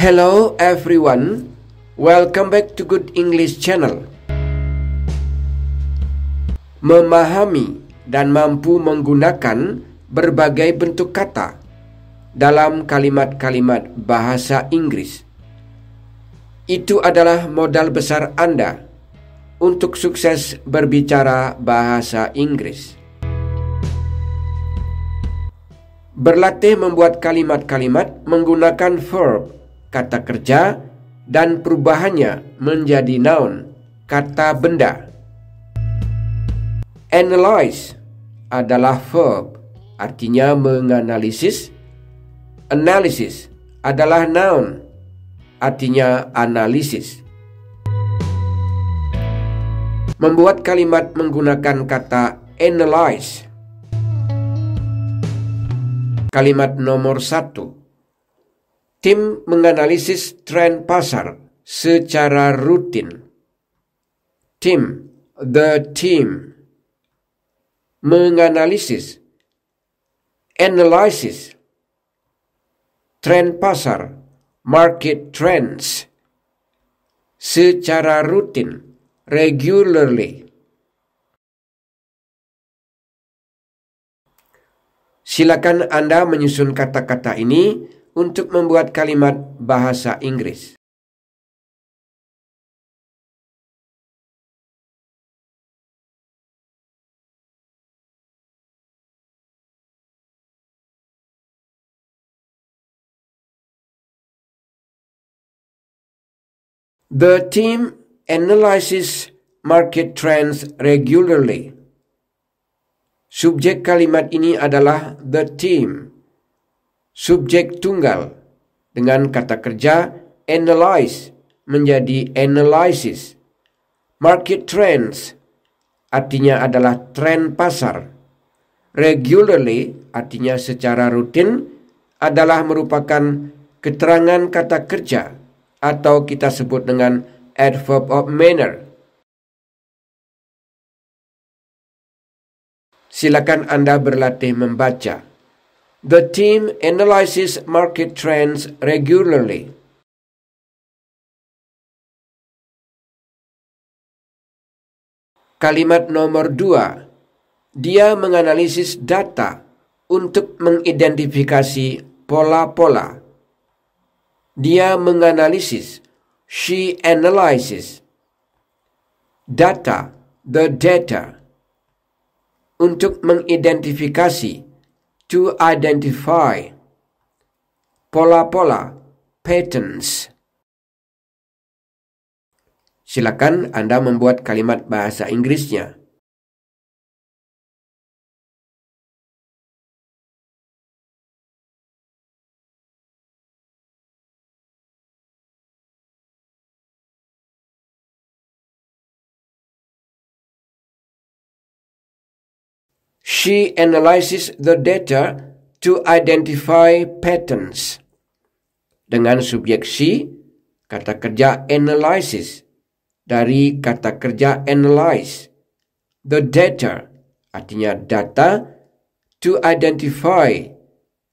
Hello everyone, welcome back to Good English Channel. Memahami dan mampu menggunakan berbagai bentuk kata dalam kalimat-kalimat bahasa Inggris. Itu adalah modal besar Anda untuk sukses berbicara bahasa Inggris. Berlatih membuat kalimat-kalimat menggunakan verb kata kerja, dan perubahannya menjadi noun, kata benda. Analyze adalah verb, artinya menganalisis. analysis adalah noun, artinya analisis. Membuat kalimat menggunakan kata analyze. Kalimat nomor satu tim menganalisis tren pasar secara rutin. Tim, the team, menganalisis, analysis, tren pasar, market trends, secara rutin, regularly. Silakan Anda menyusun kata-kata ini untuk membuat kalimat bahasa Inggris. The team analyzes market trends regularly. Subjek kalimat ini adalah the team subjek tunggal dengan kata kerja analyze menjadi analysis. Market trends artinya adalah tren pasar. Regularly artinya secara rutin adalah merupakan keterangan kata kerja atau kita sebut dengan adverb of manner. Silakan Anda berlatih membaca. The team analyzes market trends regularly. Kalimat nomor dua, dia menganalisis data untuk mengidentifikasi pola-pola. Dia menganalisis, she analyzes, data, the data, untuk mengidentifikasi to identify pola-pola patterns. Silakan Anda membuat kalimat bahasa Inggrisnya. she analyzes the data to identify patterns. Dengan subjek she, kata kerja analysis dari kata kerja analyze. The data artinya data to identify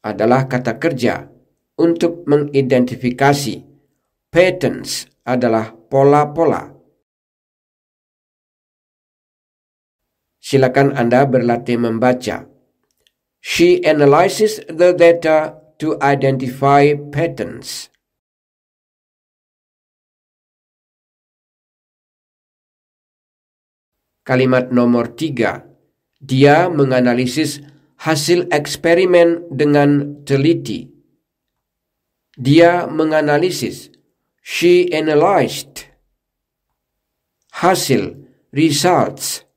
adalah kata kerja untuk mengidentifikasi. Patterns adalah pola-pola. Silakan Anda berlatih membaca. She analyzes the data to identify patterns. Kalimat nomor tiga, dia menganalisis hasil eksperimen dengan teliti. Dia menganalisis, she analyzed, hasil, results,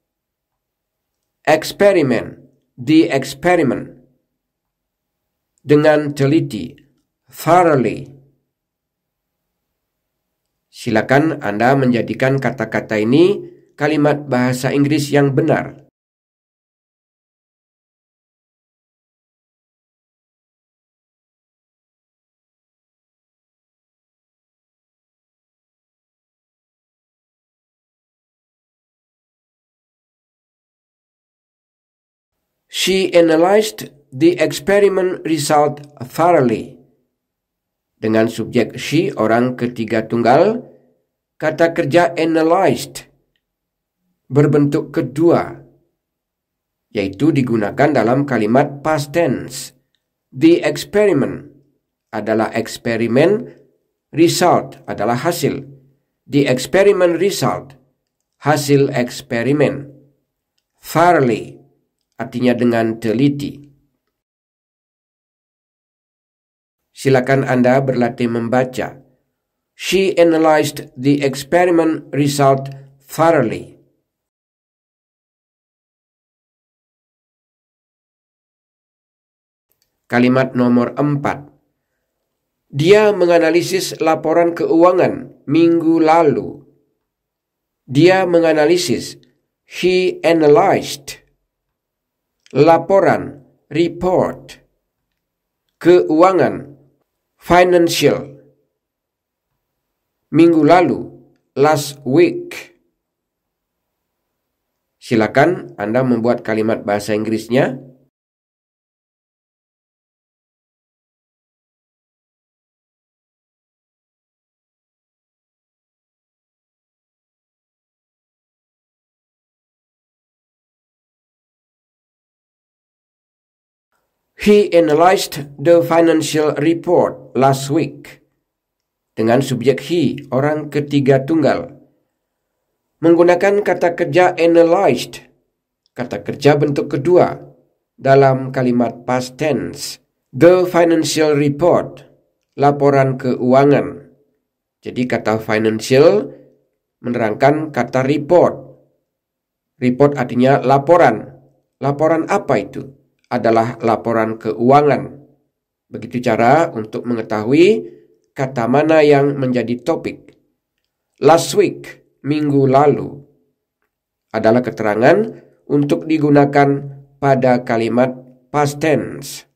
eksperimen, the experiment, dengan teliti, thoroughly. Silakan Anda menjadikan kata-kata ini kalimat bahasa Inggris yang benar. She analyzed the experiment result thoroughly. Dengan subjek she orang ketiga tunggal, kata kerja analyzed berbentuk kedua yaitu digunakan dalam kalimat past tense. The experiment adalah eksperimen, result adalah hasil. The experiment result hasil eksperimen. Thoroughly artinya dengan teliti. Silakan Anda berlatih membaca. She analyzed the experiment result thoroughly. Kalimat nomor 4. Dia menganalisis laporan keuangan minggu lalu. Dia menganalisis. He analyzed laporan, report, keuangan, financial, minggu lalu, last week. Silakan Anda membuat kalimat bahasa Inggrisnya He analyzed the financial report last week. Dengan subjek he, orang ketiga tunggal. Menggunakan kata kerja analyzed, kata kerja bentuk kedua dalam kalimat past tense. The financial report, laporan keuangan. Jadi kata financial menerangkan kata report. Report artinya laporan. Laporan apa itu? adalah laporan keuangan. Begitu cara untuk mengetahui kata mana yang menjadi topik. Last week, minggu lalu, adalah keterangan untuk digunakan pada kalimat past tense.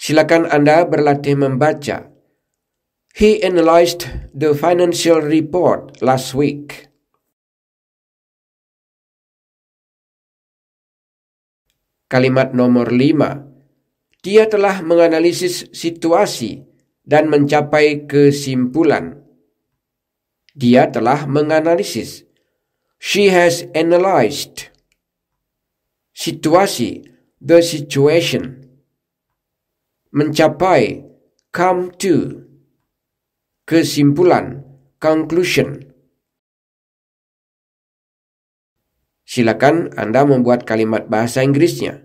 Silakan Anda berlatih membaca. He analyzed the financial report last week. Kalimat nomor lima, Dia telah menganalisis situasi dan mencapai kesimpulan. Dia telah menganalisis. She has analyzed. Situasi, the situation. Mencapai, come to. Kesimpulan, conclusion Silakan Anda membuat kalimat bahasa Inggrisnya.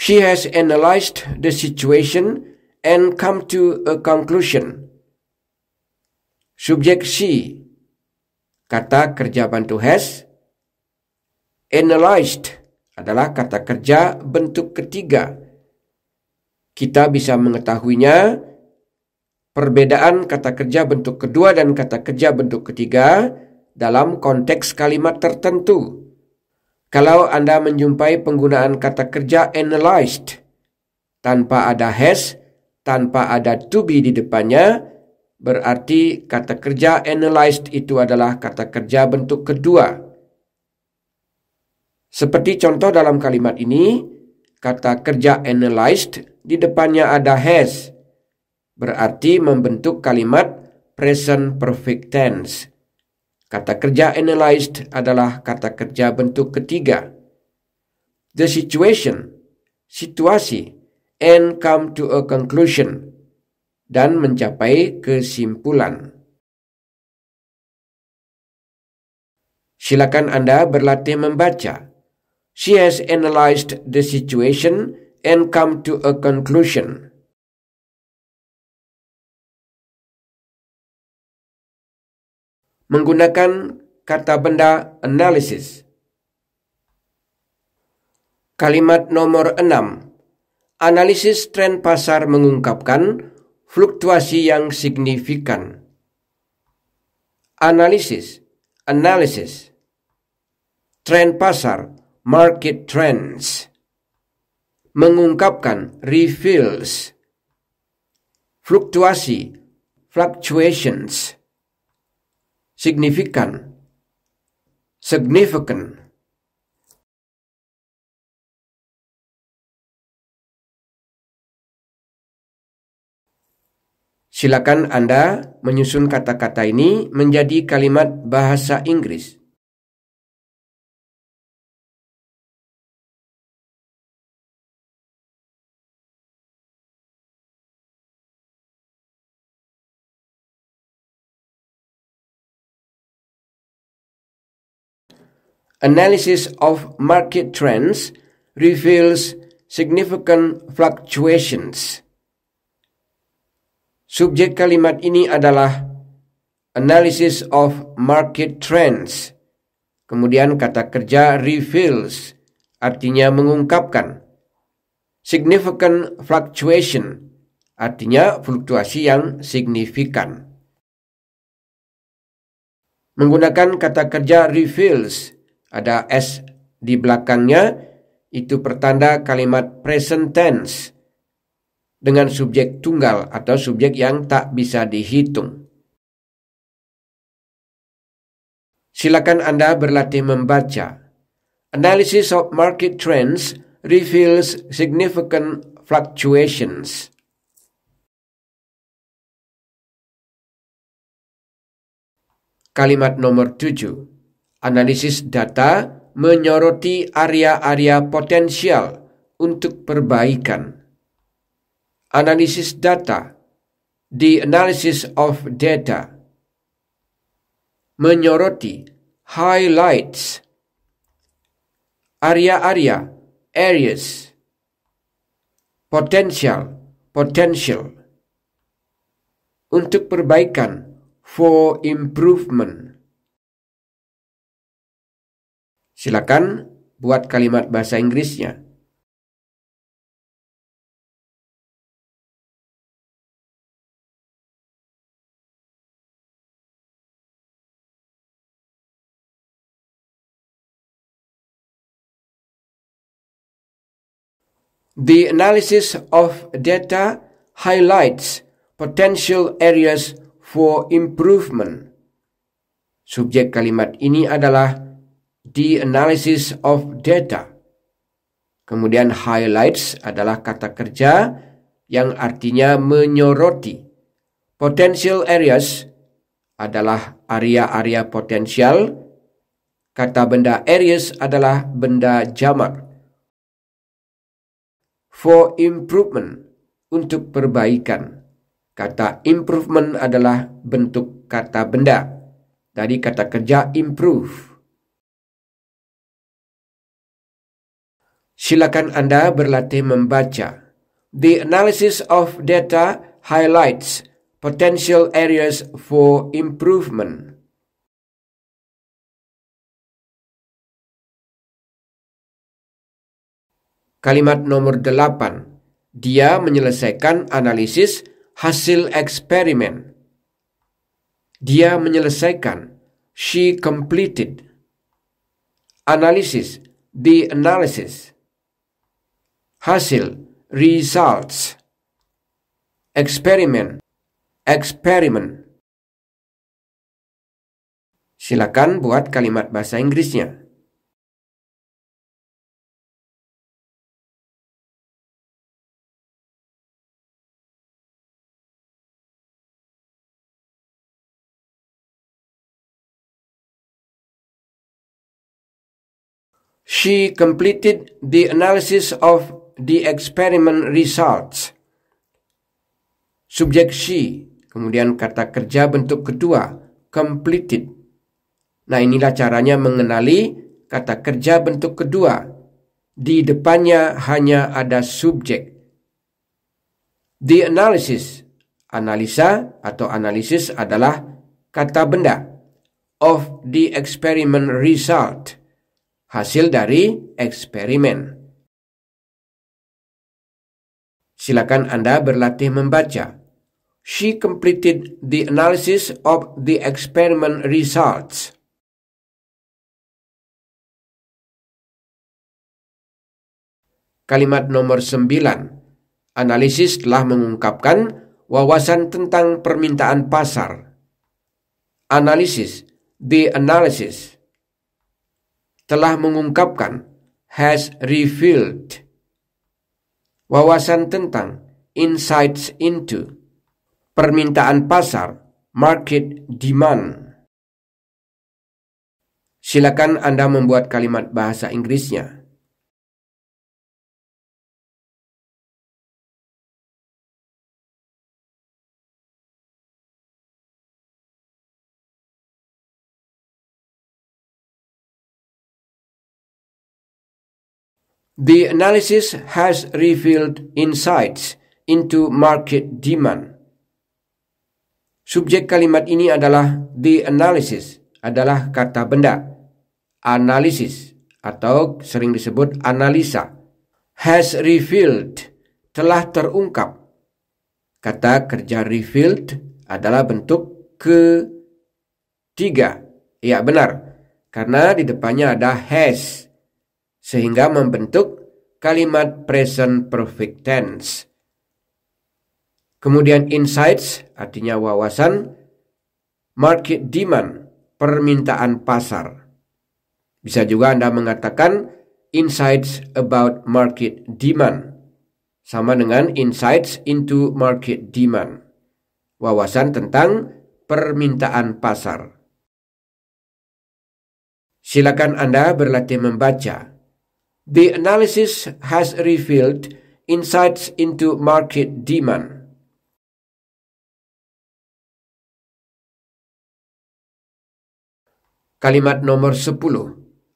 She has analyzed the situation and come to a conclusion. Subjek she Kata kerja bantu has analyzed adalah kata kerja bentuk ketiga. Kita bisa mengetahuinya perbedaan kata kerja bentuk kedua dan kata kerja bentuk ketiga dalam konteks kalimat tertentu. Kalau Anda menjumpai penggunaan kata kerja analyzed tanpa ada has, tanpa ada to be di depannya, Berarti kata kerja analyzed itu adalah kata kerja bentuk kedua. Seperti contoh dalam kalimat ini, kata kerja analyzed di depannya ada has. Berarti membentuk kalimat present perfect tense. Kata kerja analyzed adalah kata kerja bentuk ketiga. The situation, situasi, and come to a conclusion dan mencapai kesimpulan. Silakan Anda berlatih membaca. She has analyzed the situation and come to a conclusion. Menggunakan kata benda analysis. Kalimat nomor 6. Analisis tren pasar mengungkapkan fluktuasi yang signifikan. Analisis, analisis, trend pasar, market trends, mengungkapkan reveals, fluktuasi, fluctuations, signifikan, significant Silakan Anda menyusun kata-kata ini menjadi kalimat bahasa Inggris. Analysis of market trends reveals significant fluctuations. Subjek kalimat ini adalah analysis of market trends. Kemudian kata kerja reveals artinya mengungkapkan. Significant fluctuation artinya fluktuasi yang signifikan. Menggunakan kata kerja reveals ada s di belakangnya itu pertanda kalimat present tense dengan subjek tunggal atau subjek yang tak bisa dihitung. Silakan Anda berlatih membaca. Analysis of market trends reveals significant fluctuations. Kalimat nomor 7. Analisis data menyoroti area-area potensial untuk perbaikan. Analisis data, the analysis of data, menyoroti, highlights, area-area, areas, potential, potential, untuk perbaikan, for improvement. Silakan buat kalimat bahasa Inggrisnya. The analysis of data highlights potential areas for improvement. Subjek kalimat ini adalah the analysis of data. Kemudian highlights adalah kata kerja yang artinya menyoroti. Potential areas adalah area-area potensial. Kata benda areas adalah benda jamak for improvement untuk perbaikan. Kata improvement adalah bentuk kata benda dari kata kerja improve. Silakan Anda berlatih membaca. The analysis of data highlights potential areas for improvement. Kalimat nomor delapan, dia menyelesaikan analisis hasil eksperimen. Dia menyelesaikan, she completed. Analisis, the analysis. Hasil, results. Eksperimen, eksperimen. Silakan buat kalimat bahasa Inggrisnya. she completed the analysis of the experiment results. Subjek she, kemudian kata kerja bentuk kedua, completed. Nah inilah caranya mengenali kata kerja bentuk kedua. Di depannya hanya ada subjek. The analysis, analisa atau analisis adalah kata benda of the experiment result hasil dari eksperimen. Silakan Anda berlatih membaca. She completed the analysis of the experiment results. Kalimat nomor 9. Analisis telah mengungkapkan wawasan tentang permintaan pasar. Analisis, the analysis telah mengungkapkan has revealed wawasan tentang insights into permintaan pasar market demand. Silakan Anda membuat kalimat bahasa Inggrisnya. The analysis has revealed insights into market demand. Subjek kalimat ini adalah the analysis adalah kata benda. Analisis atau sering disebut analisa has revealed telah terungkap. Kata kerja revealed adalah bentuk ketiga. Ya benar, karena di depannya ada has sehingga membentuk kalimat present perfect tense. Kemudian insights artinya wawasan, market demand permintaan pasar. Bisa juga Anda mengatakan insights about market demand sama dengan insights into market demand. Wawasan tentang permintaan pasar. Silakan Anda berlatih membaca The analysis has revealed insights into market demand. Kalimat nomor 10.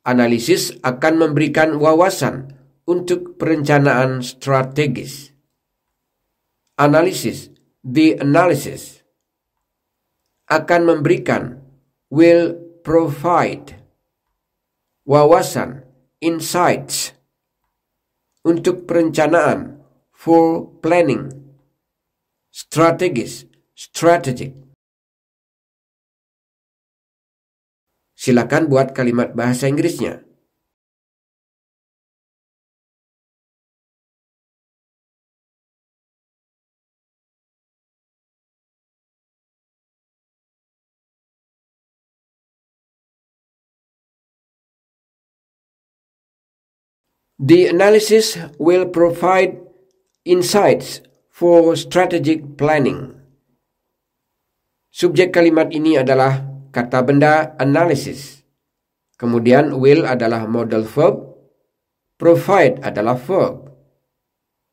Analisis akan memberikan wawasan untuk perencanaan strategis. Analisis, the analysis akan memberikan will provide wawasan insights untuk perencanaan full planning strategis strategic Silakan buat kalimat bahasa Inggrisnya. The analysis will provide insights for strategic planning. Subjek kalimat ini adalah kata benda analysis, Kemudian will adalah modal verb, provide adalah verb.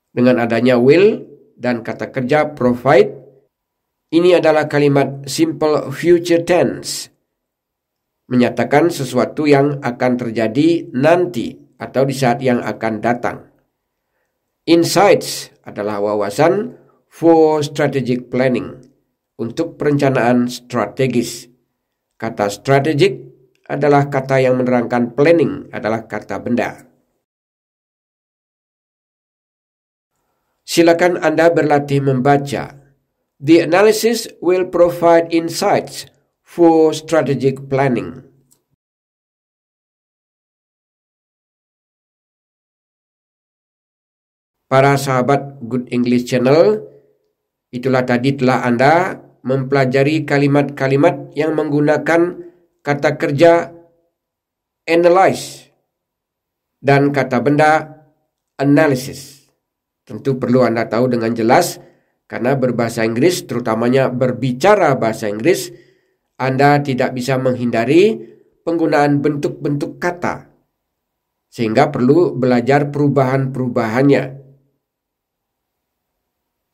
Dengan adanya will dan kata kerja provide, ini adalah kalimat simple future tense, menyatakan sesuatu yang akan terjadi nanti atau di saat yang akan datang. Insights adalah wawasan for strategic planning untuk perencanaan strategis. Kata strategic adalah kata yang menerangkan planning adalah kata benda. Silakan Anda berlatih membaca. The analysis will provide insights for strategic planning. para sahabat Good English Channel, itulah tadi telah Anda mempelajari kalimat-kalimat yang menggunakan kata kerja analyze dan kata benda analysis. Tentu perlu Anda tahu dengan jelas karena berbahasa Inggris, terutamanya berbicara bahasa Inggris, Anda tidak bisa menghindari penggunaan bentuk-bentuk kata. Sehingga perlu belajar perubahan-perubahannya.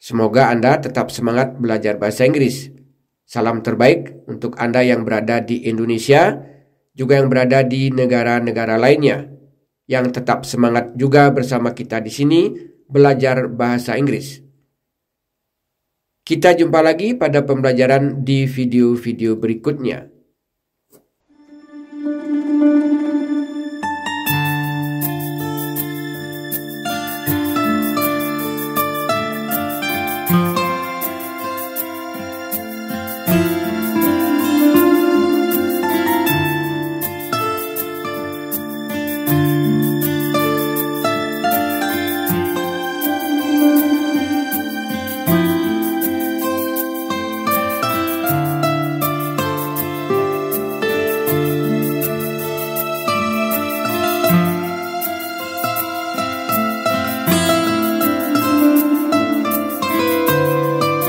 Semoga Anda tetap semangat belajar bahasa Inggris. Salam terbaik untuk Anda yang berada di Indonesia, juga yang berada di negara-negara lainnya, yang tetap semangat juga bersama kita di sini belajar bahasa Inggris. Kita jumpa lagi pada pembelajaran di video-video berikutnya.